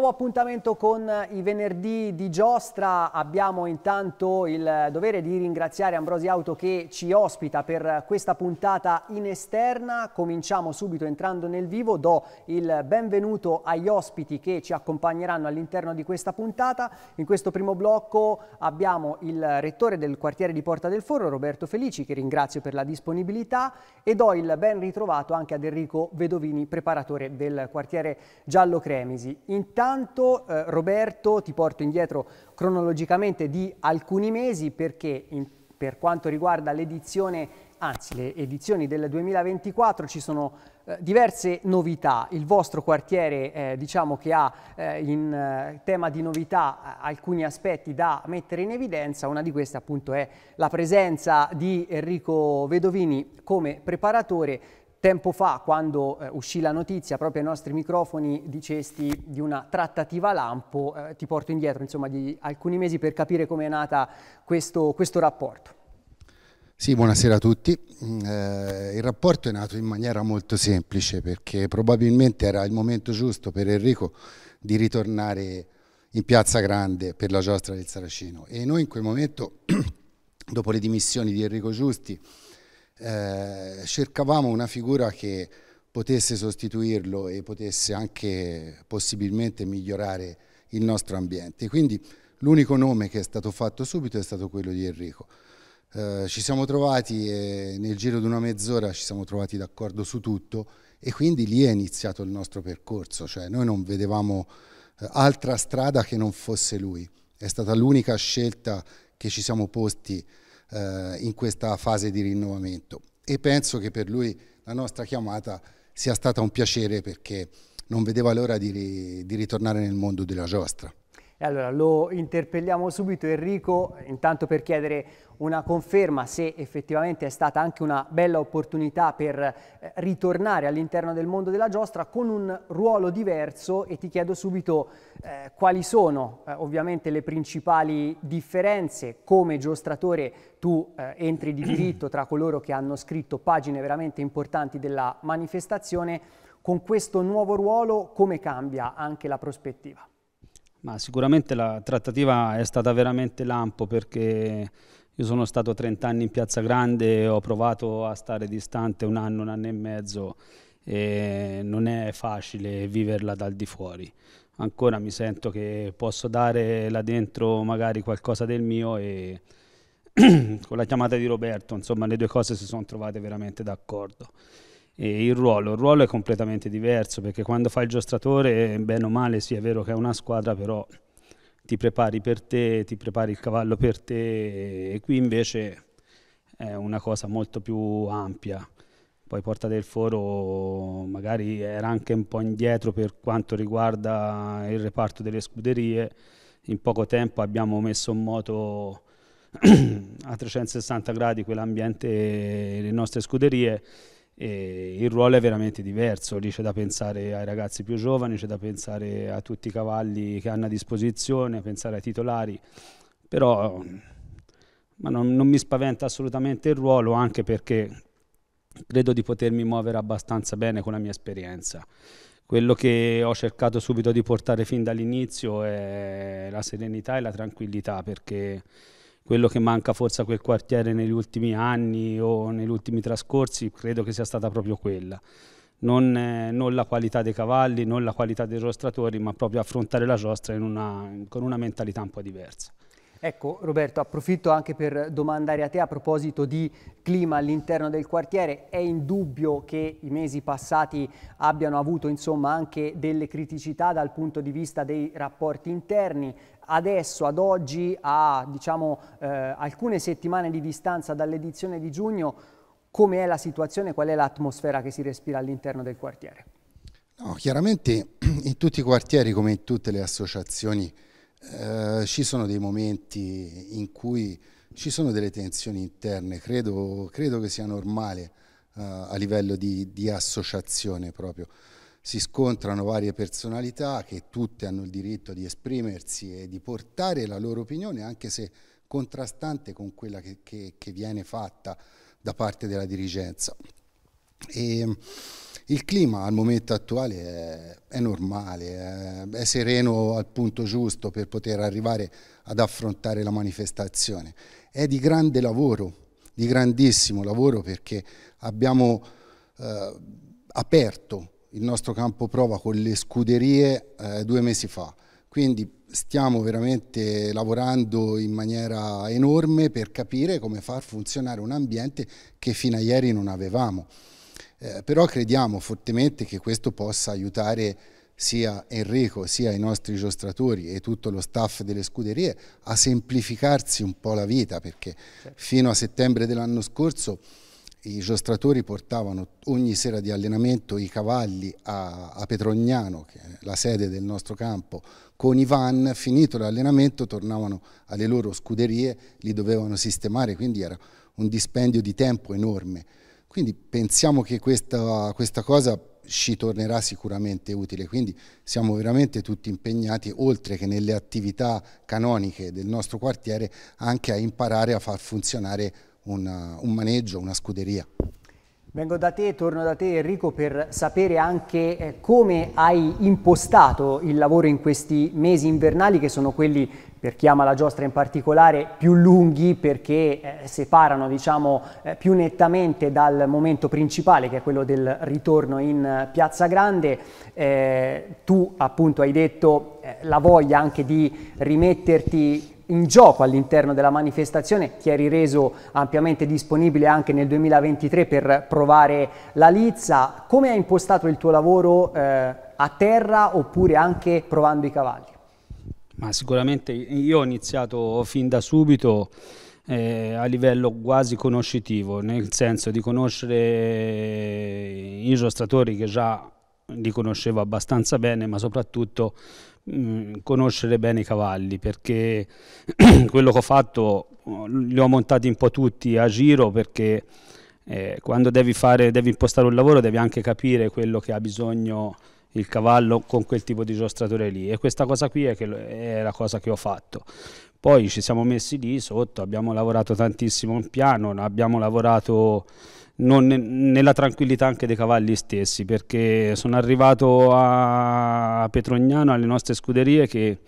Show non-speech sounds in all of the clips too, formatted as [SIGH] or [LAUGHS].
Nuovo appuntamento con i venerdì di giostra, abbiamo intanto il dovere di ringraziare Ambrosi Auto che ci ospita per questa puntata in esterna, cominciamo subito entrando nel vivo, do il benvenuto agli ospiti che ci accompagneranno all'interno di questa puntata, in questo primo blocco abbiamo il rettore del quartiere di Porta del Foro, Roberto Felici che ringrazio per la disponibilità e do il ben ritrovato anche ad Enrico Vedovini, preparatore del quartiere Giallo Cremisi. Intanto Intanto eh, Roberto ti porto indietro cronologicamente di alcuni mesi perché in, per quanto riguarda l'edizione anzi le edizioni del 2024 ci sono eh, diverse novità, il vostro quartiere eh, diciamo che ha eh, in eh, tema di novità eh, alcuni aspetti da mettere in evidenza, una di queste appunto è la presenza di Enrico Vedovini come preparatore Tempo fa, quando eh, uscì la notizia, proprio ai nostri microfoni dicesti di una trattativa lampo, eh, ti porto indietro insomma di alcuni mesi per capire come è nata questo, questo rapporto. Sì, buonasera a tutti. Mm, eh, il rapporto è nato in maniera molto semplice perché probabilmente era il momento giusto per Enrico di ritornare in Piazza Grande per la giostra del Saracino e noi in quel momento, [CLEARS THROAT] dopo le dimissioni di Enrico Giusti, eh, cercavamo una figura che potesse sostituirlo e potesse anche possibilmente migliorare il nostro ambiente. Quindi l'unico nome che è stato fatto subito è stato quello di Enrico. Eh, ci siamo trovati e nel giro di una mezz'ora ci siamo trovati d'accordo su tutto e quindi lì è iniziato il nostro percorso, cioè noi non vedevamo eh, altra strada che non fosse lui. È stata l'unica scelta che ci siamo posti eh, in questa fase di rinnovamento e penso che per lui la nostra chiamata sia stata un piacere perché non vedeva l'ora di, ri, di ritornare nel mondo della giostra. E allora lo interpelliamo subito Enrico, intanto per chiedere una conferma se effettivamente è stata anche una bella opportunità per eh, ritornare all'interno del mondo della giostra con un ruolo diverso e ti chiedo subito eh, quali sono eh, ovviamente le principali differenze come giostratore tu eh, entri di diritto tra coloro che hanno scritto pagine veramente importanti della manifestazione con questo nuovo ruolo come cambia anche la prospettiva? Ma sicuramente la trattativa è stata veramente lampo perché io sono stato 30 anni in Piazza Grande, ho provato a stare distante un anno, un anno e mezzo e non è facile viverla dal di fuori. Ancora mi sento che posso dare là dentro magari qualcosa del mio e [CLEARS THROAT] con la chiamata di Roberto, insomma, le due cose si sono trovate veramente d'accordo e il ruolo. Il ruolo è completamente diverso perché quando fai il giostratore, eh, bene o male, sì è vero che è una squadra, però ti prepari per te, ti prepari il cavallo per te e qui invece è una cosa molto più ampia. Poi Porta del Foro magari era anche un po' indietro per quanto riguarda il reparto delle scuderie. In poco tempo abbiamo messo in moto [CLEARS THROAT] a 360 gradi quell'ambiente, le nostre scuderie e il ruolo è veramente diverso, lì c'è da pensare ai ragazzi più giovani, c'è da pensare a tutti i cavalli che hanno a disposizione, pensare ai titolari, però non, non mi spaventa assolutamente il ruolo anche perché credo di potermi muovere abbastanza bene con la mia esperienza. Quello che ho cercato subito di portare fin dall'inizio è la serenità e la tranquillità perché quello che manca forse a quel quartiere negli ultimi anni o negli ultimi trascorsi, credo che sia stata proprio quella. Non, eh, non la qualità dei cavalli, non la qualità dei rostratori, ma proprio affrontare la giostra una, con una mentalità un po' diversa. Ecco Roberto, approfitto anche per domandare a te a proposito di clima all'interno del quartiere. È indubbio che i mesi passati abbiano avuto insomma, anche delle criticità dal punto di vista dei rapporti interni adesso, ad oggi, a diciamo, eh, alcune settimane di distanza dall'edizione di giugno, come è la situazione, qual è l'atmosfera che si respira all'interno del quartiere? No, chiaramente [CLEARS THROAT] in tutti i quartieri, come in tutte le associazioni, eh, ci sono dei momenti in cui ci sono delle tensioni interne, credo, credo che sia normale eh, a livello di, di associazione proprio si scontrano varie personalità che tutte hanno il diritto di esprimersi e di portare la loro opinione, anche se contrastante con quella che, che, che viene fatta da parte della dirigenza. E mm, il clima al momento attuale è, è normale, è, è, sereno al punto giusto per poter arrivare ad affrontare la manifestazione. È di grande lavoro, di grandissimo lavoro perché abbiamo eh, aperto il nostro campo prova con le scuderie eh, due mesi fa, quindi stiamo veramente lavorando in maniera enorme per capire come far funzionare un ambiente che fino a ieri non avevamo. Eh, però crediamo fortemente che questo possa aiutare sia Enrico sia i nostri giostratori e tutto lo staff delle scuderie a semplificarsi un po' la vita perché certo. fino a settembre dell'anno scorso i giostratori portavano ogni sera di allenamento i cavalli a, a, Petrognano, che è la sede del nostro campo, con i van, finito l'allenamento tornavano alle loro scuderie, li dovevano sistemare, quindi era un dispendio di tempo enorme. Quindi pensiamo che questa, questa cosa ci tornerà sicuramente utile, quindi siamo veramente tutti impegnati, oltre che nelle attività canoniche del nostro quartiere, anche a imparare a far funzionare una, uh, un maneggio, una scuderia. Vengo da te, torno da te Enrico per sapere anche eh, come hai impostato il lavoro in questi mesi invernali che sono quelli per chi ama la giostra in particolare più lunghi perché eh, separano diciamo eh, più nettamente dal momento principale che è quello del ritorno in Piazza Grande. Eh, tu appunto hai detto eh, la voglia anche di rimetterti in gioco all'interno della manifestazione ti eri reso ampiamente disponibile anche nel 2023 per provare la Lizza. Come hai impostato il tuo lavoro eh, a terra oppure anche provando i cavalli? Ma sicuramente io ho iniziato fin da subito eh, a livello quasi conoscitivo, nel senso di conoscere i giostratori che già li conoscevo abbastanza bene, ma soprattutto Mm, conoscere bene i cavalli perché [CLEARS THROAT] quello che ho fatto mm, li ho montati un po' tutti a giro perché eh, quando devi, fare, devi impostare un lavoro devi anche capire quello che ha bisogno il cavallo con quel tipo di giostratore lì e questa cosa qui è, è la cosa che ho fatto. Poi ci siamo messi lì sotto, abbiamo lavorato tantissimo in piano, abbiamo lavorato non nella tranquillità anche dei cavalli stessi perché sono arrivato a Petrognano, alle nostre scuderie che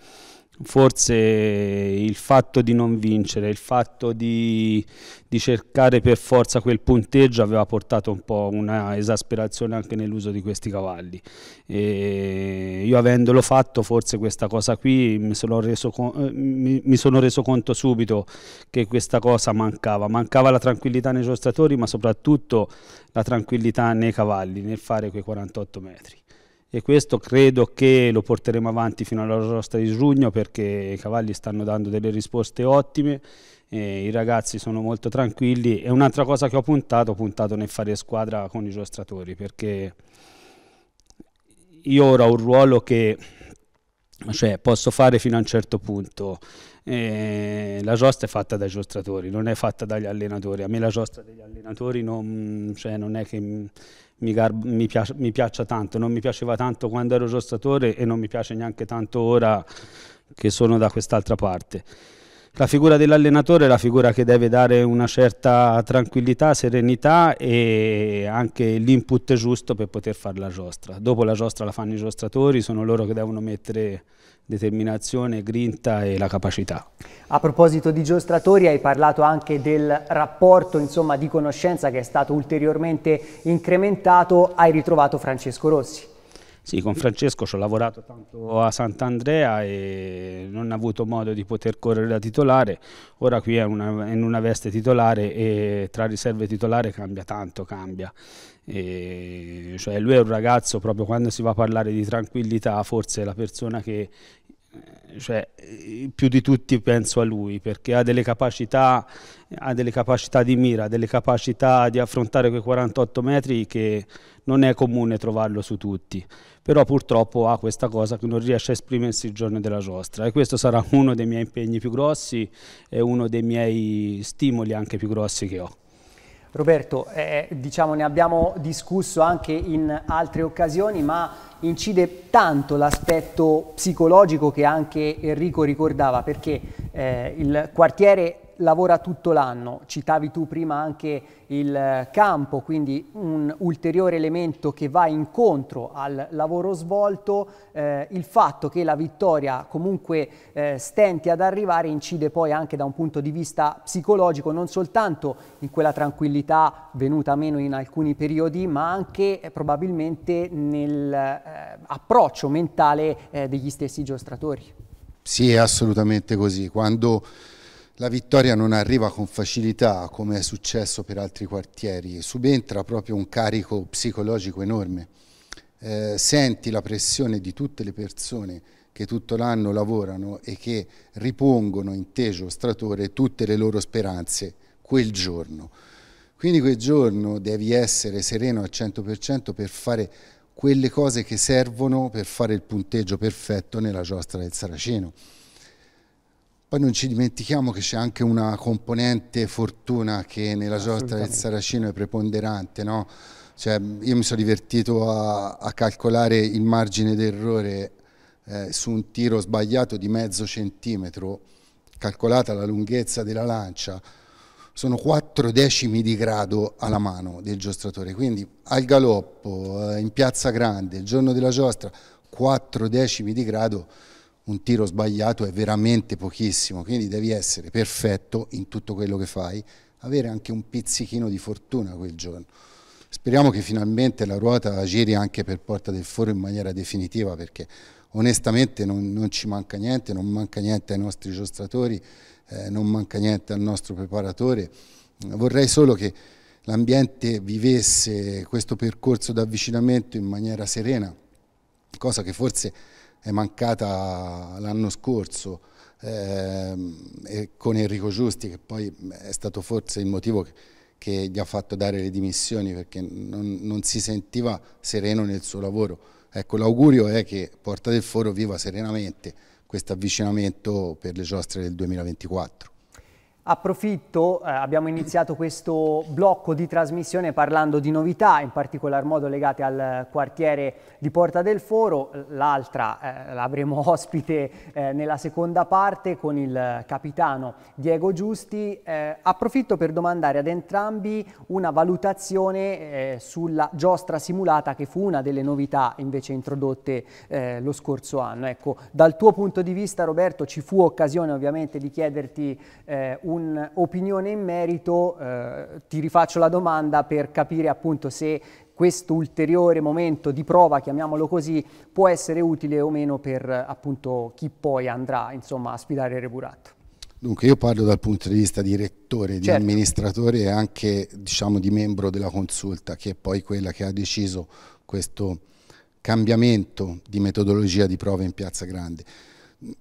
forse il fatto di non vincere, il fatto di, di, cercare per forza quel punteggio aveva portato un po' una esasperazione anche nell'uso di questi cavalli. E io avendolo fatto forse questa cosa qui mi sono, reso, eh, mi, mi sono, reso, conto subito che questa cosa mancava, mancava la tranquillità nei giostratori ma soprattutto la tranquillità nei cavalli nel fare quei 48 metri e questo credo che lo porteremo avanti fino alla rosta di giugno perché i cavalli stanno dando delle risposte ottime, i ragazzi sono molto tranquilli e un'altra cosa che ho puntato, ho puntato nel fare squadra con i giostratori perché io ora ho un ruolo che cioè, posso fare fino a un certo punto. Eh, la giostra è fatta dai giostratori, non è fatta dagli allenatori. A me la giostra degli allenatori non, cioè, non è che mi, garbo, mi, piace, mi, piaccia tanto, non mi piaceva tanto quando ero giostatore e non mi piace neanche tanto ora che sono da quest'altra parte la figura dell'allenatore è la figura che deve dare una certa tranquillità, serenità e anche l'input giusto per poter fare la giostra. Dopo la giostra la fanno i giostratori, sono loro che devono mettere determinazione, grinta e la capacità. A proposito di giostratori hai parlato anche del rapporto insomma, di conoscenza che è stato ulteriormente incrementato, hai ritrovato Francesco Rossi. Sì, con Francesco ci ho lavorato tanto a Sant'Andrea e non ho avuto modo di poter correre da titolare, ora qui è, una, in una veste titolare e tra riserve e titolare cambia tanto, cambia. E cioè lui è un ragazzo, proprio quando si va a parlare di tranquillità, forse è la persona che eh, cioè, eh, più di tutti penso a lui perché ha delle capacità, ha delle capacità di mira, ha delle capacità di affrontare quei 48 metri che non è comune trovarlo su tutti, però purtroppo ha questa cosa che non riesce a esprimersi il giorno della giostra e questo sarà [LAUGHS] uno dei miei impegni più grossi e uno dei miei stimoli anche più grossi che ho. Roberto, eh, diciamo ne abbiamo discusso anche in altre occasioni, ma incide tanto l'aspetto psicologico che anche Enrico ricordava, perché eh, il quartiere lavora tutto l'anno. Citavi tu prima anche il eh, campo, quindi un ulteriore elemento che va incontro al lavoro svolto, eh, il fatto che la vittoria comunque eh, stenti ad arrivare incide poi anche da un punto di vista psicologico, non soltanto in quella tranquillità venuta meno in alcuni periodi, ma anche eh, probabilmente nell'approccio eh, mentale eh, degli stessi giostratori. Sì, è assolutamente così. Quando la vittoria non arriva con facilità come è successo per altri quartieri, subentra proprio un carico psicologico enorme. Eh, senti la pressione di tutte le persone che tutto l'anno lavorano e che ripongono in te, giostratore, tutte le loro speranze quel giorno. Quindi quel giorno devi essere sereno al 100% per fare quelle cose che servono per fare il punteggio perfetto nella giostra del Saraceno. Poi non ci dimentichiamo che c'è anche una componente fortuna che nella giornata del Saracino è preponderante, no? cioè, io mi sono divertito a, a calcolare il margine d'errore eh, su un tiro sbagliato di mezzo centimetro, calcolata la lunghezza della lancia, sono 4 decimi di grado alla mano del giostratore. Quindi al galoppo, eh, in piazza grande, il giorno della giostra, 4 decimi di grado un tiro sbagliato è veramente pochissimo, quindi devi essere perfetto in tutto quello che fai, avere anche un pizzichino di fortuna quel giorno. Speriamo che finalmente la ruota giri anche per Porta del Foro in maniera definitiva perché onestamente non, non ci manca niente, non manca niente ai nostri giostratori, eh, non manca niente al nostro preparatore. Vorrei solo che l'ambiente vivesse questo percorso d'avvicinamento in maniera serena, cosa che forse è mancata l'anno scorso eh, con Enrico Giusti che poi è stato forse il motivo che, che gli ha fatto dare le dimissioni perché non, non si sentiva sereno nel suo lavoro. Ecco, l'augurio è che Porta del Foro viva serenamente questo avvicinamento per le giostre del 2024. Approfitto, eh, abbiamo iniziato questo blocco di trasmissione parlando di novità, in particolar modo legate al quartiere di Porta del Foro, l'altra eh, l'avremo [LAUGHS] ospite eh, nella seconda parte con il capitano Diego Giusti. Eh, approfitto per domandare ad entrambi una valutazione eh, sulla giostra simulata che fu una delle novità invece introdotte eh, lo scorso anno. Ecco, dal tuo punto di vista Roberto ci fu occasione ovviamente di chiederti eh, un'opinione in merito, eh, ti rifaccio la domanda per capire appunto se questo ulteriore momento di prova, chiamiamolo così, può essere utile o meno per appunto chi poi andrà insomma, a sfidare Reburat. Dunque io parlo dal punto di vista di rettore, di certo. amministratore e anche diciamo, di membro della consulta che è poi quella che ha deciso questo cambiamento di metodologia di prova in Piazza Grande.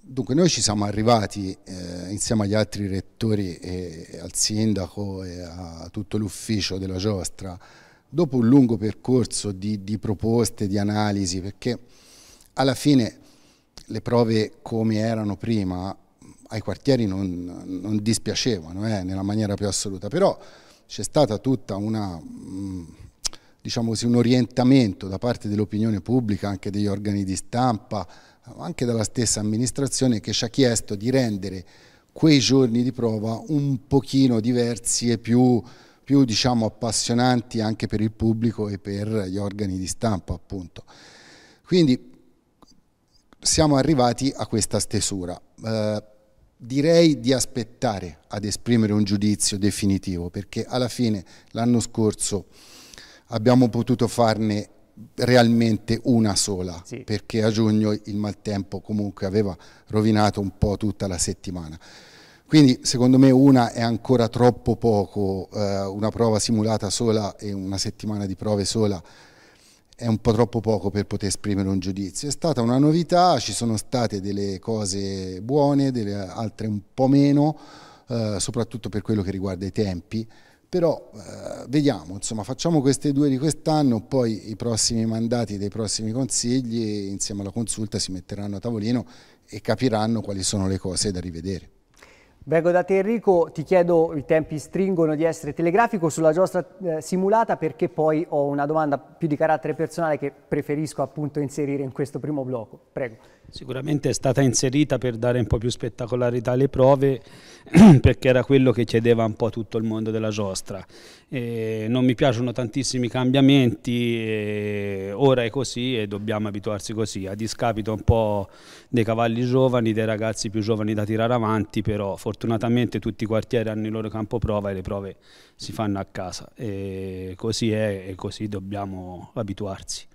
Dunque noi ci siamo arrivati eh, insieme agli altri rettori e al sindaco e a tutto l'ufficio della giostra dopo un lungo percorso di, di proposte, di analisi perché alla fine le prove come erano prima ai quartieri non, non dispiacevano eh, nella maniera più assoluta, però c'è stata tutta una mh, mm, diciamo così, un orientamento da parte dell'opinione pubblica, anche degli organi di stampa, anche dalla stessa amministrazione che ci ha chiesto di rendere quei giorni di prova un pochino diversi e più, più diciamo, appassionanti anche per il pubblico e per gli organi di stampa appunto. Quindi siamo arrivati a questa stesura. Eh, direi di aspettare ad esprimere un giudizio definitivo perché alla fine l'anno scorso abbiamo potuto farne realmente una sola sì. perché a giugno il maltempo comunque aveva rovinato un po' tutta la settimana quindi secondo me una è ancora troppo poco eh, una prova simulata sola e una settimana di prove sola è un po' troppo poco per poter esprimere un giudizio è stata una novità ci sono state delle cose buone delle altre un po' meno eh, soprattutto per quello che riguarda i tempi però eh, vediamo, insomma, facciamo queste due di quest'anno, poi i prossimi mandati dei prossimi consigli insieme alla consulta si metteranno a tavolino e capiranno quali sono le cose da rivedere. Vengo da te Enrico, ti chiedo, i tempi stringono di essere telegrafico sulla giostra eh, simulata perché poi ho una domanda più di carattere personale che preferisco appunto inserire in questo primo blocco. Prego. Sicuramente è stata inserita per dare un po' più spettacolarità alle prove [CLEARS THROAT] perché era quello che chiedeva un po' tutto il mondo della giostra. E non mi piacciono tantissimi cambiamenti, ora è così e dobbiamo abituarsi così, a discapito un po' dei cavalli giovani, dei ragazzi più giovani da tirare avanti, però forse fortunatamente tutti i quartieri hanno il loro campo prova e le prove si fanno a casa. E così è e così dobbiamo abituarsi.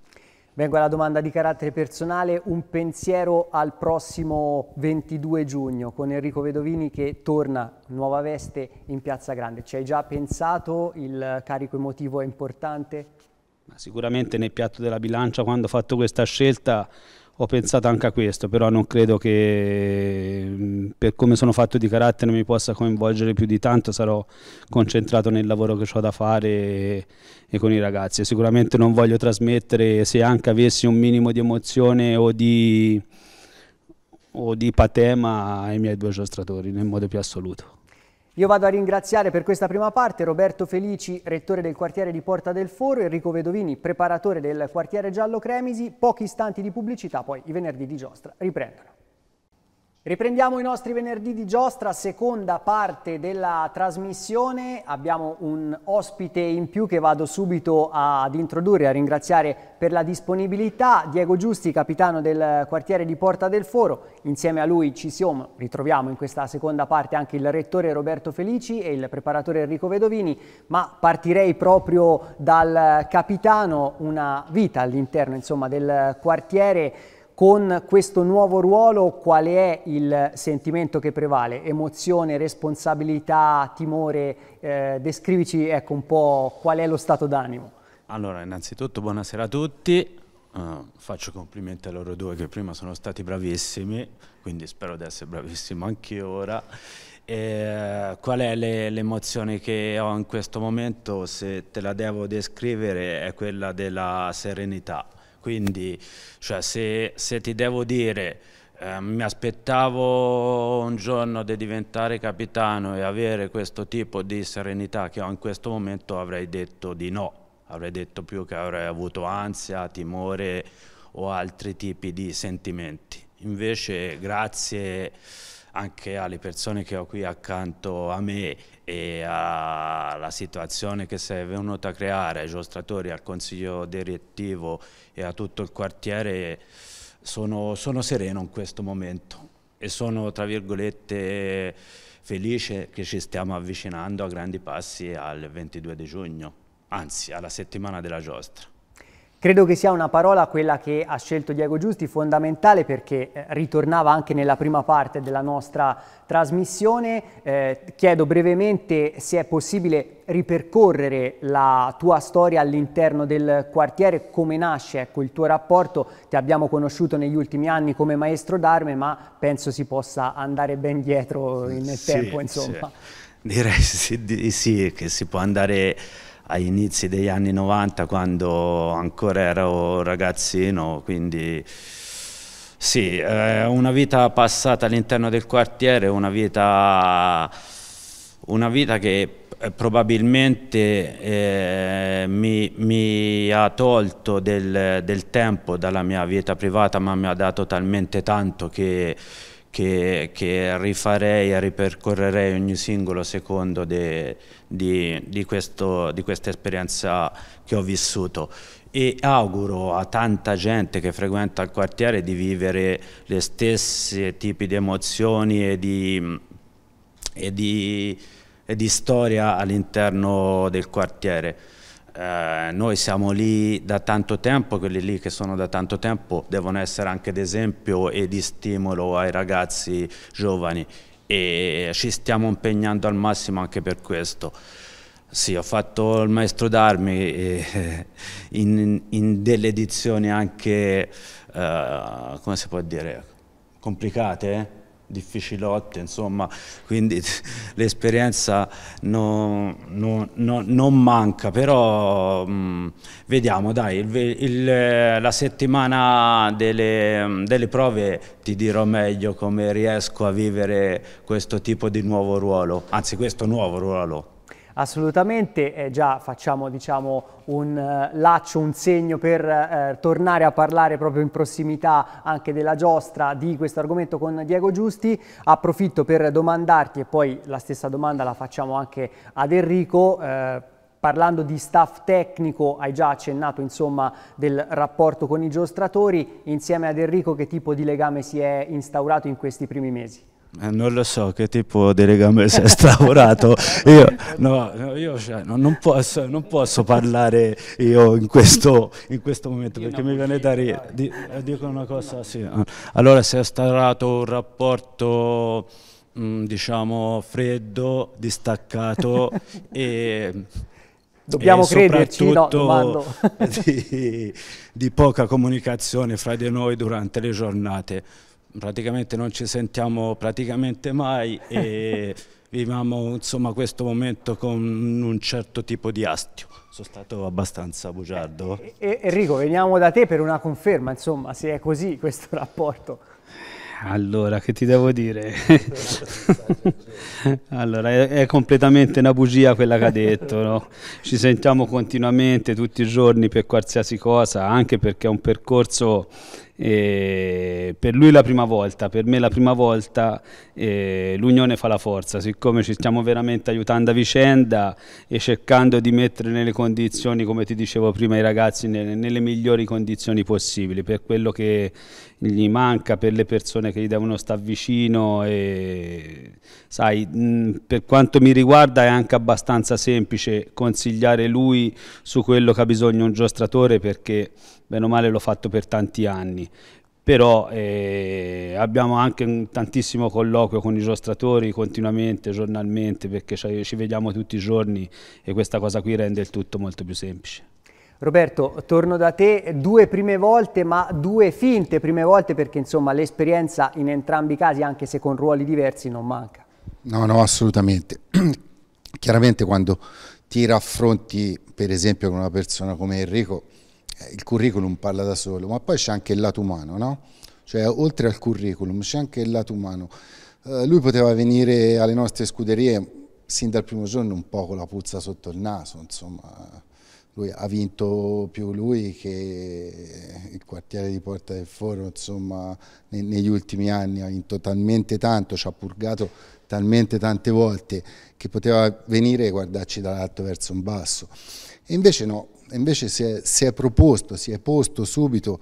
Vengo alla domanda di carattere personale, un pensiero al prossimo 22 giugno con Enrico Vedovini che torna nuova veste in Piazza Grande. Ci hai già pensato? Il carico emotivo è importante? Sicuramente nel piatto della bilancia quando ho fatto questa scelta ho pensato anche a questo, però non credo che mm, per come sono fatto di carattere mi possa coinvolgere più di tanto, sarò concentrato nel lavoro che ho da fare e, e con i ragazzi. Sicuramente non voglio trasmettere se anche avessi un minimo di emozione o di, o di patema ai miei due giostratori nel modo più assoluto. Io vado a ringraziare per questa prima parte Roberto Felici, rettore del quartiere di Porta del Foro, Enrico Vedovini, preparatore del quartiere Giallo Cremisi. Pochi istanti di pubblicità, poi i venerdì di giostra riprendono. Riprendiamo i nostri venerdì di giostra, seconda parte della trasmissione. Abbiamo un ospite in più che vado subito ad introdurre, a ringraziare per la disponibilità. Diego Giusti, capitano del quartiere di Porta del Foro. Insieme a lui ci siamo, ritroviamo in questa seconda parte anche il rettore Roberto Felici e il preparatore Enrico Vedovini. Ma partirei proprio dal capitano, una vita all'interno del quartiere con questo nuovo ruolo qual è il sentimento che prevale? Emozione, responsabilità, timore? Eh, descrivici ecco, un po' qual è lo stato d'animo. Allora, innanzitutto buonasera a tutti. Uh, faccio complimenti a loro due che prima sono stati bravissimi, quindi spero di essere bravissimo anche ora. E, eh, qual è l'emozione le, che ho in questo momento? Se te la devo descrivere è quella della serenità quindi cioè, se, se ti devo dire eh, mi aspettavo un giorno di diventare capitano e avere questo tipo di serenità che ho in questo momento avrei detto di no, avrei detto più che avrei avuto ansia, timore o altri tipi di sentimenti. Invece grazie anche alle persone che ho qui accanto a me e alla eh, situazione che si è venuta a creare ai giostratori, al consiglio direttivo e a tutto il quartiere sono, sono sereno in questo momento e sono tra virgolette felice che ci stiamo avvicinando a grandi passi al 22 di giugno, anzi alla settimana della giostra. Credo che sia una parola, quella che ha scelto Diego Giusti, fondamentale perché eh, ritornava anche nella prima parte della nostra trasmissione. Eh, chiedo brevemente se è possibile ripercorrere la tua storia all'interno del quartiere, come nasce ecco, il tuo rapporto. Ti abbiamo conosciuto negli ultimi anni come maestro d'arme, ma penso si possa andare ben dietro nel sì, tempo. Insomma. Sì. Direi sì, sì, che si può andare agli inizi degli anni 90 quando ancora ero ragazzino, quindi sì, eh, una vita passata all'interno del quartiere, una vita, una vita che eh, probabilmente eh, mi, mi, ha tolto del, del, tempo dalla mia vita privata ma mi ha dato talmente tanto che che, che rifarei e ripercorrerei ogni singolo secondo de, di, di, questo, di questa esperienza che ho vissuto e auguro a tanta gente che frequenta il quartiere di vivere le stesse tipi di emozioni e di, e di, e di storia all'interno del quartiere. Eh, noi siamo lì da tanto tempo, quelli lì che sono da tanto tempo devono essere anche d'esempio e di stimolo ai ragazzi giovani e ci stiamo impegnando al massimo anche per questo. Sì, ho fatto il maestro d'armi eh, in, in, delle edizioni anche, eh, come si può dire, complicate, eh? difficilotte, insomma, quindi [LAUGHS] l'esperienza non, non, non, non, manca, però mh, mm, vediamo, dai, il, il, eh, la settimana delle, mm, delle, prove ti dirò meglio come riesco a vivere questo tipo di nuovo ruolo, anzi questo nuovo ruolo. Assolutamente, eh, già facciamo diciamo, un eh, laccio, un segno per eh, tornare a parlare proprio in prossimità anche della giostra di questo argomento con Diego Giusti. Approfitto per domandarti e poi la stessa domanda la facciamo anche ad Enrico. Eh, parlando di staff tecnico, hai già accennato insomma, del rapporto con i giostratori, insieme ad Enrico che tipo di legame si è instaurato in questi primi mesi? Eh, non lo so che tipo di legame si è instaurato. [LAUGHS] io, [LAUGHS] no, io cioè, no, non, posso, non, posso, parlare io in questo, in questo momento perché mi viene da ridere. Di, eh, dico una cosa, sì. Allora si è instaurato un rapporto mh, mm, diciamo freddo, distaccato e dobbiamo crederci, no, domando. [LAUGHS] di, di poca comunicazione fra di noi durante le giornate praticamente non ci sentiamo praticamente mai [LAUGHS] e viviamo insomma, questo momento con un certo tipo di astio. Sono stato abbastanza bugiardo. E, eh, e, eh, Enrico, veniamo da te per una conferma, insomma, se è così questo rapporto. Allora, che ti devo dire? [LAUGHS] allora, è, è, completamente una bugia quella che ha detto, no? Ci sentiamo continuamente tutti i giorni per qualsiasi cosa, anche perché è un percorso e per lui la prima volta, per me la prima volta, eh, l'unione fa la forza, siccome ci stiamo veramente aiutando a vicenda e cercando di mettere nelle condizioni, come ti dicevo prima, i ragazzi nelle, nelle migliori condizioni possibili, per quello che gli manca, per le persone che gli devono stare vicino e sai, mh, per quanto mi riguarda è anche abbastanza semplice consigliare lui su quello che ha bisogno un giostratore perché bene o male l'ho fatto per tanti anni, però eh, abbiamo anche un tantissimo colloquio con i giostratori continuamente, giornalmente, perché ci vediamo tutti i giorni e questa cosa qui rende il tutto molto più semplice. Roberto, torno da te, due prime volte ma due finte prime volte perché insomma l'esperienza in entrambi i casi, anche se con ruoli diversi, non manca. No, no, assolutamente. [CLEARS THROAT] Chiaramente quando ti raffronti per esempio con una persona come Enrico eh, il curriculum parla da solo, ma poi c'è anche il lato umano, no? Cioè, oltre al curriculum c'è anche il lato umano. Eh, lui poteva venire alle nostre scuderie sin dal primo giorno un po' con la puzza sotto il naso, insomma. Lui, ha vinto più lui che il quartiere di Porta del Foro, insomma, ne, negli ultimi anni ha vinto talmente tanto, ci ha purgato talmente tante volte che poteva venire e guardarci dall'alto verso un basso. E invece no, invece si è, si è, proposto, si è posto subito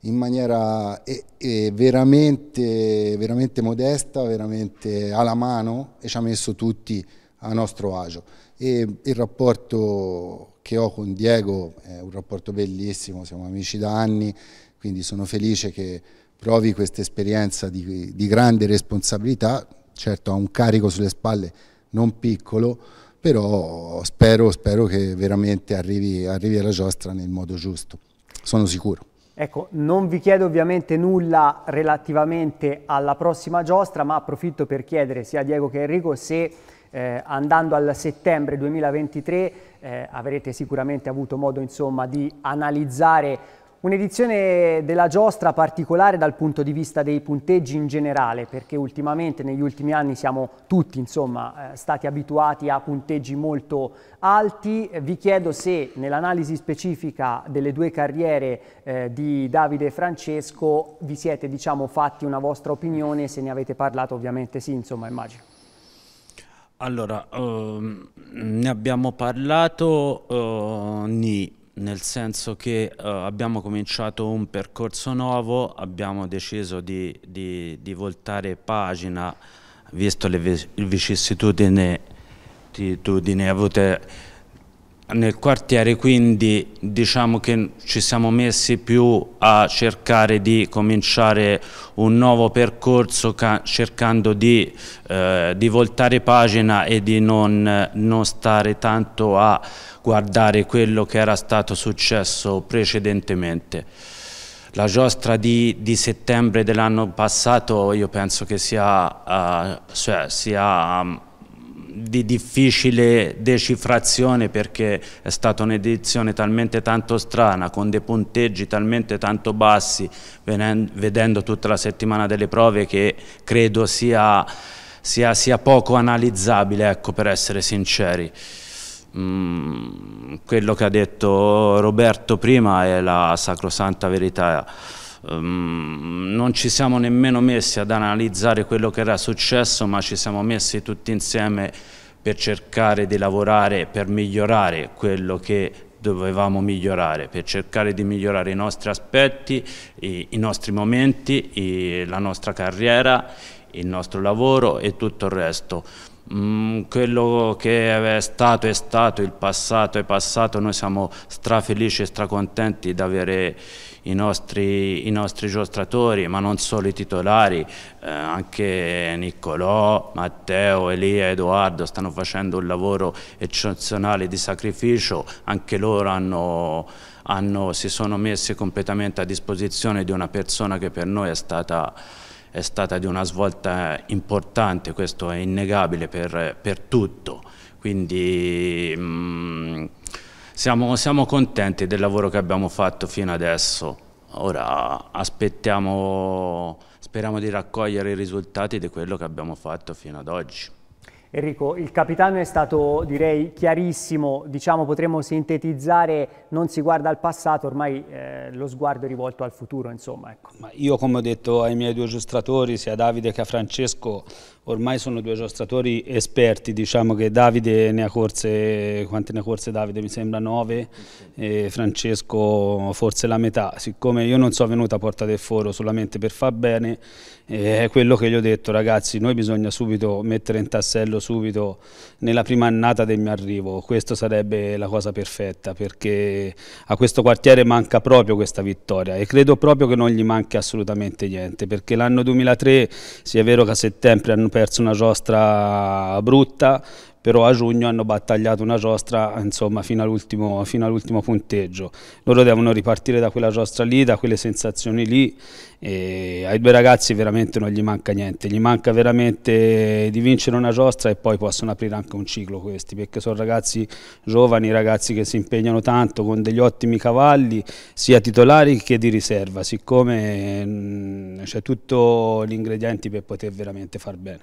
in maniera eh, eh, veramente, veramente modesta, veramente alla mano e ci ha messo tutti a nostro agio. E il rapporto che ho con Diego è un rapporto bellissimo, siamo amici da anni, quindi sono felice che provi questa esperienza di, di grande responsabilità, certo ha un carico sulle spalle non piccolo, però spero, spero che veramente arrivi, arrivi alla giostra nel modo giusto, sono sicuro. Ecco, non vi chiedo ovviamente nulla relativamente alla prossima giostra, ma approfitto per chiedere sia a Diego che a Enrico se eh, andando al settembre 2023 eh, avrete sicuramente avuto modo insomma, di analizzare Un'edizione della giostra particolare dal punto di vista dei punteggi in generale, perché ultimamente negli ultimi anni siamo tutti insomma, eh, stati abituati a punteggi molto alti. Vi chiedo se nell'analisi specifica delle due carriere eh, di Davide e Francesco vi siete diciamo, fatti una vostra opinione, se ne avete parlato ovviamente sì, insomma immagino. Allora, uh, ne abbiamo parlato uh, eh, ni nel senso che uh, abbiamo cominciato un percorso nuovo, abbiamo deciso di, di, di voltare pagina, visto le vicissitudini, avute nel quartiere, quindi diciamo che ci siamo messi più a cercare di cominciare un nuovo percorso cercando di, eh, di voltare pagina e di non, non stare tanto a guardare quello che era stato successo precedentemente. La giostra di, di settembre dell'anno passato io penso che sia, uh, cioè, sia um, di difficile decifrazione perché è stata un'edizione talmente tanto strana, con dei punteggi talmente tanto bassi, venendo, vedendo tutta la settimana delle prove che credo sia, sia, sia poco analizzabile, ecco, per essere sinceri. Mm, quello che ha detto Roberto prima è la sacrosanta verità. Um, non ci siamo nemmeno messi ad analizzare quello che era successo, ma ci siamo messi tutti insieme per cercare di lavorare per migliorare quello che dovevamo migliorare, per cercare di migliorare i nostri aspetti, i, i nostri momenti, i, la nostra carriera, il nostro lavoro e tutto il resto. Mm, quello che è stato è stato, il passato è passato, noi siamo strafelici e stracontenti di avere i nostri, i nostri giostratori, ma non solo i titolari, eh, anche Niccolò, Matteo, Elia, Edoardo stanno facendo un lavoro eccezionale di sacrificio, anche loro hanno, hanno, si sono messi completamente a disposizione di una persona che per noi è stata è stata di una svolta importante, questo è innegabile per, per tutto, quindi mh, mm, siamo, siamo contenti del lavoro che abbiamo fatto fino adesso. Ora aspettiamo, speriamo di raccogliere i risultati di quello che abbiamo fatto fino ad oggi. Enrico, il capitano è stato direi chiarissimo, diciamo potremmo sintetizzare non si guarda al passato, ormai eh, lo sguardo è rivolto al futuro insomma. Ecco. io come ho detto ai miei due giostratori, sia a Davide che a Francesco, ormai sono due giostratori esperti, diciamo che Davide ne ha corse, quante ne ha corse Davide? Mi sembra nove, e Francesco forse la metà, siccome io non sono venuto a Porta del Foro solamente per far bene, eh, è quello che gli ho detto, ragazzi, noi bisogna subito mettere in tassello subito nella prima annata del mio arrivo, questa sarebbe la cosa perfetta perché a questo quartiere manca proprio questa vittoria e credo proprio che non gli manchi assolutamente niente perché l'anno 2003 sì è vero che a settembre hanno perso una giostra brutta però a giugno hanno battagliato una giostra insomma, fino all'ultimo all punteggio. Loro devono ripartire da quella giostra lì, da quelle sensazioni lì, ai due ragazzi veramente non gli manca niente, gli manca veramente di vincere una giostra e poi possono aprire anche un ciclo questi, perché sono ragazzi giovani, ragazzi che si impegnano tanto con degli ottimi cavalli, sia titolari che di riserva, siccome mm, c'è tutto l'ingrediente per poter veramente far bene.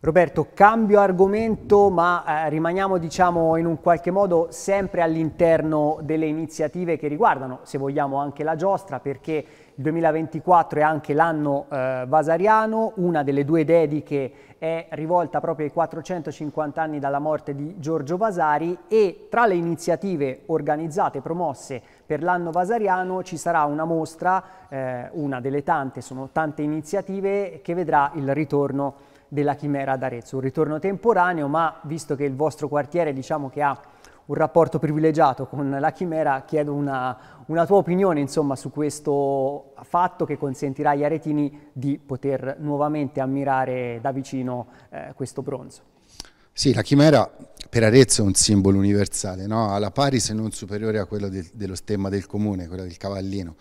Roberto, cambio argomento ma eh, rimaniamo diciamo in un qualche modo sempre all'interno delle iniziative che riguardano, se vogliamo, anche la giostra perché il 2024 è anche l'anno eh, vasariano, una delle due dediche è rivolta proprio ai 450 anni dalla morte di Giorgio Vasari e tra le iniziative organizzate, promosse per l'anno vasariano ci sarà una mostra, eh, una delle tante, sono tante iniziative che vedrà il ritorno della Chimera d'Arezzo. Un ritorno temporaneo, ma visto che il vostro quartiere diciamo che ha un rapporto privilegiato con la Chimera, chiedo una, una tua opinione insomma, su questo fatto che consentirà agli aretini di poter nuovamente ammirare da vicino eh, questo bronzo. Sì, la Chimera per Arezzo è un simbolo universale, no? alla pari se non superiore a quello del, dello stemma del comune, quello del cavallino.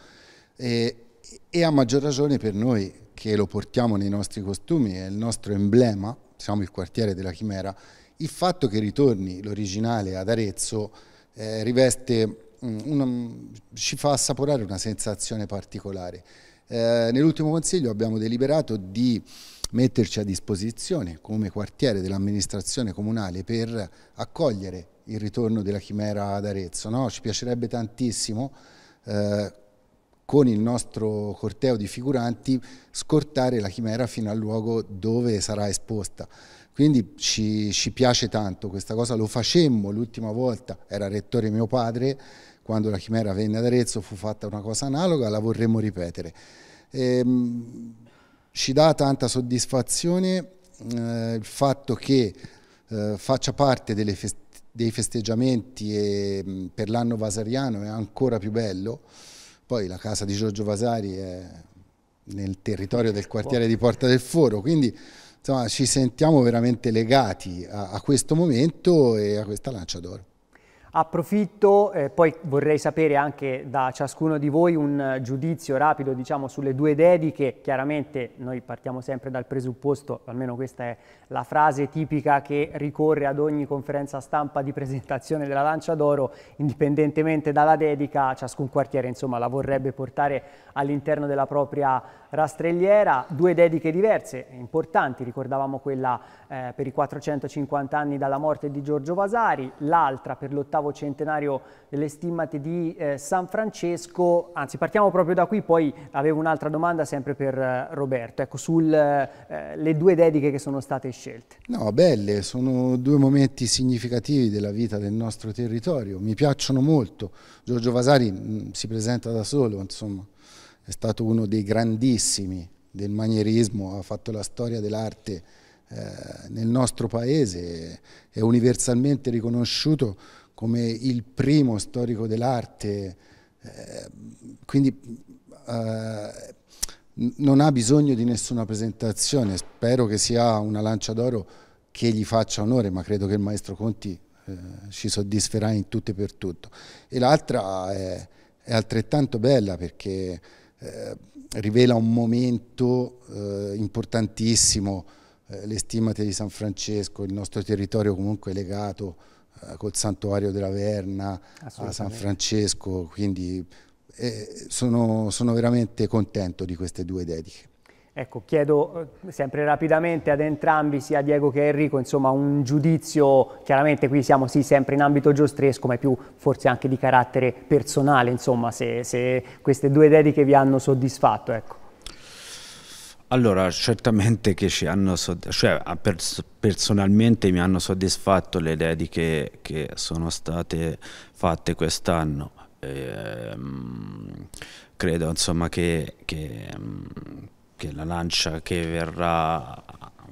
E, e a maggior ragione per noi che lo portiamo nei nostri costumi, è il nostro emblema, siamo il quartiere della Chimera, il fatto che ritorni l'originale ad Arezzo eh, riveste, mm, una, ci fa assaporare una sensazione particolare. Eh, Nell'ultimo consiglio abbiamo deliberato di metterci a disposizione come quartiere dell'amministrazione comunale per accogliere il ritorno della Chimera ad Arezzo. No? Ci piacerebbe tantissimo eh, con il nostro corteo di figuranti scortare la chimera fino al luogo dove sarà esposta. Quindi ci, ci piace tanto questa cosa, lo facemmo l'ultima volta, era rettore mio padre, quando la chimera venne ad Arezzo fu fatta una cosa analoga, la vorremmo ripetere. Ehm, ci dà tanta soddisfazione eh, il fatto che eh, faccia parte feste dei festeggiamenti e, mm, per l'anno vasariano è ancora più bello poi la casa di Giorgio Vasari è nel territorio del quartiere di Porta del Foro, quindi insomma, ci sentiamo veramente legati a, a questo momento e a questa lancia d'oro. Approfitto, eh, poi vorrei sapere anche da ciascuno di voi un eh, giudizio rapido diciamo, sulle due dediche, chiaramente noi partiamo sempre dal presupposto, almeno questa è la frase tipica che ricorre ad ogni conferenza stampa di presentazione della Lancia d'Oro, indipendentemente dalla dedica ciascun quartiere insomma, la vorrebbe portare all'interno della propria rastrelliera, due dediche diverse, importanti, ricordavamo quella eh, per i 450 anni dalla morte di Giorgio Vasari, l'altra per l'ottavo centenario delle stimmate di eh, San Francesco, anzi partiamo proprio da qui, poi avevo un'altra domanda sempre per eh, Roberto, ecco sulle eh, due dediche che sono state scelte. No, belle, sono due momenti significativi della vita del nostro territorio, mi piacciono molto, Giorgio Vasari mh, mm, si presenta da solo, insomma è stato uno dei grandissimi del manierismo, ha fatto la storia dell'arte eh, nel nostro paese, è universalmente riconosciuto come il primo storico dell'arte, eh, quindi eh, non ha bisogno di nessuna presentazione, spero che sia una lancia d'oro che gli faccia onore, ma credo che il maestro Conti eh, ci soddisferà in tutto e per tutto. E l'altra è, è altrettanto bella perché eh, rivela un momento eh, importantissimo, eh, l'estimate di San Francesco, il nostro territorio comunque legato eh, col santuario della Verna a San Francesco, quindi eh, sono, sono veramente contento di queste due dediche. Ecco, chiedo eh, sempre rapidamente ad entrambi, sia Diego che Enrico, insomma, un giudizio, chiaramente qui siamo sì sempre in ambito giostresco, ma più forse anche di carattere personale, insomma, se, se queste due dediche vi hanno soddisfatto, ecco. Allora, certamente che ci hanno cioè, pers personalmente mi hanno soddisfatto le dediche che sono state fatte quest'anno. Ehm, credo insomma che, che mm, che la lancia che verrà,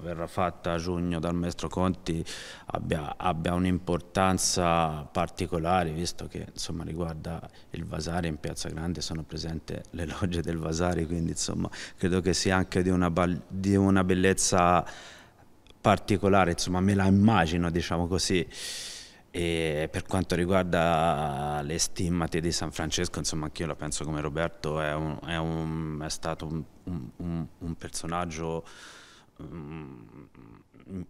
verrà, fatta a giugno dal maestro Conti abbia, abbia un'importanza particolare, visto che insomma, riguarda il Vasari in Piazza Grande, sono presenti le logge del Vasari, quindi insomma, credo che sia anche di una, di una bellezza particolare, insomma, me la immagino, diciamo così. E per quanto riguarda le stimmate di San Francesco, insomma, anch'io la penso come Roberto, è, un, è, un, è stato un, un personaggio mm, mm,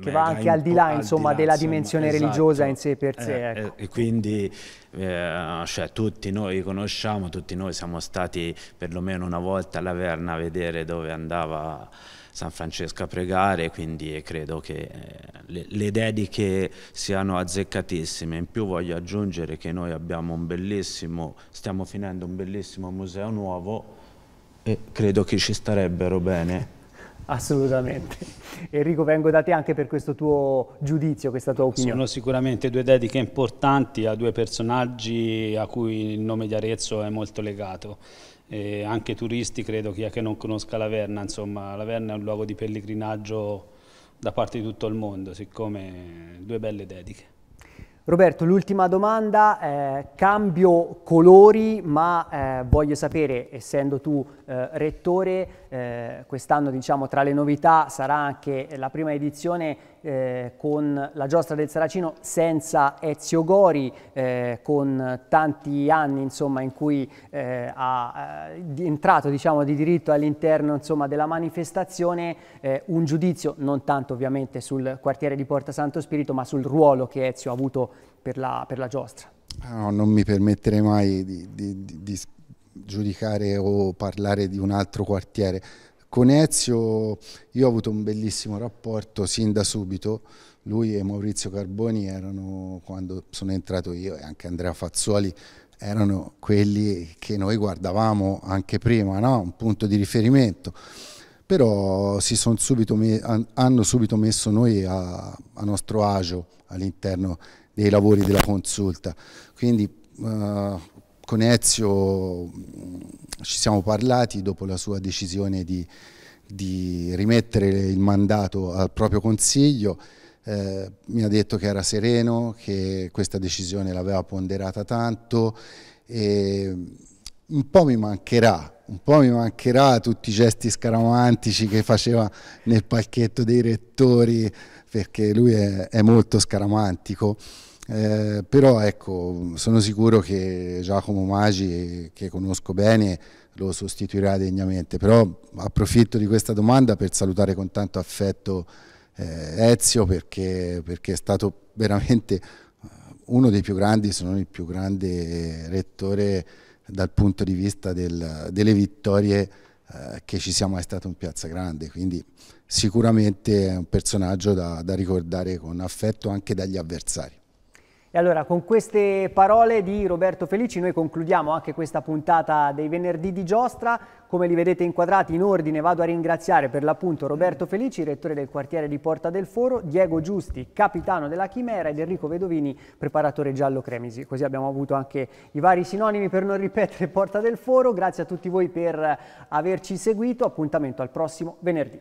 che va anche al di là, insomma, di là, della insomma, dimensione esatto. religiosa in sé per sé. Eh, ecco. eh, e quindi eh, cioè, tutti noi conosciamo, tutti noi siamo stati perlomeno una volta all'Averna a vedere dove andava San Francesco a pregare, quindi credo che eh, le, le dediche siano azzeccatissime. In più voglio aggiungere che noi abbiamo un bellissimo, stiamo finendo un bellissimo museo nuovo e credo che ci starebbero bene. [LAUGHS] Assolutamente. Enrico, vengo da te anche per questo tuo giudizio, questa tua opinione. Sono sicuramente due dediche importanti a due personaggi a cui il nome di Arezzo è molto legato e anche turisti, credo chi è che non conosca la Verna, insomma la Verna è un luogo di pellegrinaggio da parte di tutto il mondo, siccome due belle dediche. Roberto, l'ultima domanda, eh, cambio colori, ma eh, voglio sapere, essendo tu eh, rettore, eh, quest'anno diciamo, tra le novità sarà anche la prima edizione eh, con la giostra del Saracino senza Ezio Gori, eh, con tanti anni insomma, in cui eh, ha eh, entrato diciamo, di diritto all'interno della manifestazione, eh, un giudizio non tanto ovviamente sul quartiere di Porta Santo Spirito, ma sul ruolo che Ezio ha avuto per la, per la giostra. Ah, no, non mi permetterei mai di, di, di giudicare o parlare di un altro quartiere. Con Ezio io ho avuto un bellissimo rapporto sin da subito, lui e Maurizio Carboni erano, quando sono entrato io e anche Andrea Fazzuoli, erano quelli che noi guardavamo anche prima, no? un punto di riferimento. Però subito hanno subito messo noi a, a nostro agio all'interno dei lavori della consulta. Quindi uh, con Ezio mm, ci siamo parlati dopo la sua decisione di, di rimettere il mandato al proprio consiglio, eh, mi ha detto che era sereno, che questa decisione l'aveva ponderata tanto e un po' mi mancherà, un po' mi mancherà tutti i gesti scaramantici che faceva nel palchetto dei rettori perché lui è, è molto scaramantico eh, però ecco, sono sicuro che Giacomo Magi, che conosco bene, lo sostituirà degnamente. Però approfitto di questa domanda per salutare con tanto affetto eh, Ezio perché, perché, è stato veramente eh, uno dei più grandi, se non il più grande rettore dal punto di vista del, delle vittorie eh, che ci sia mai stato in Piazza Grande. Quindi sicuramente è un personaggio da, da ricordare con affetto anche dagli avversari. E allora con queste parole di Roberto Felici noi concludiamo anche questa puntata dei venerdì di giostra. Come li vedete inquadrati in ordine vado a ringraziare per l'appunto Roberto Felici, rettore del quartiere di Porta del Foro, Diego Giusti, capitano della Chimera ed Enrico Vedovini, preparatore giallo Cremisi. Così abbiamo avuto anche i vari sinonimi per non ripetere Porta del Foro. Grazie a tutti voi per averci seguito. Appuntamento al prossimo venerdì.